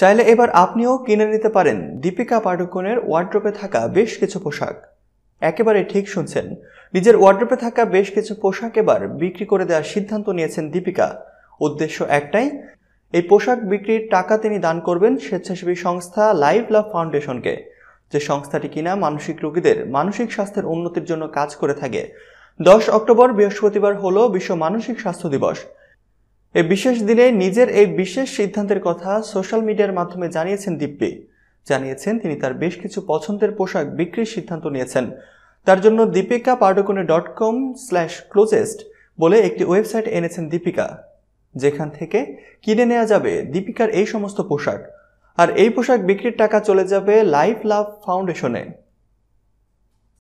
চাইলে এবার আপনিও কিনে নিতে পারেন দীপিকা পাডুকোনের ওয়ার্ড্রোপে থাকা বেশ কিছু পোশাক একেবারে ঠিক শুনছেন নিজের ওয়ার্ড্রোপে থাকা বেশ কিছু পোশাক এবার বিক্রি করে দেওয়ার সিদ্ধান্ত নিয়েছেন দীপিকা উদ্দেশ্য একটাই এই পোশাক বিক্রির টাকা তিনি দান করবেন স্বেচ্ছাসেবী সংস্থা লাইভ লাভ ফাউন্ডেশনকে যে সংস্থাটি কিনা মানসিক রোগীদের মানসিক স্বাস্থ্যের উন্নতির জন্য কাজ করে থাকে দশ অক্টোবর বৃহস্পতিবার হল বিশ্ব মানসিক স্বাস্থ্য দিবস এই বিশেষ দিনে নিজের এই বিশেষ সিদ্ধান্তের কথা সোশ্যাল মিডিয়ার মাধ্যমে জানিয়েছেন দীপ্তি জানিয়েছেন তিনি তার বেশ কিছু পছন্দের পোশাক বিক্রির সিদ্ধান্ত নিয়েছেন তার জন্য Deepika Padukone dot com slash closest বলে একটি ওয়েবসাইট এনেছেন দীপিকা যেখান থেকে কিনে নেওয়া যাবে দীপিকার এই সমস্ত পোশাক আর এই পোশাক বিক্রির টাকা চলে যাবে লাইফ লাভ ফাউন্ডেশনে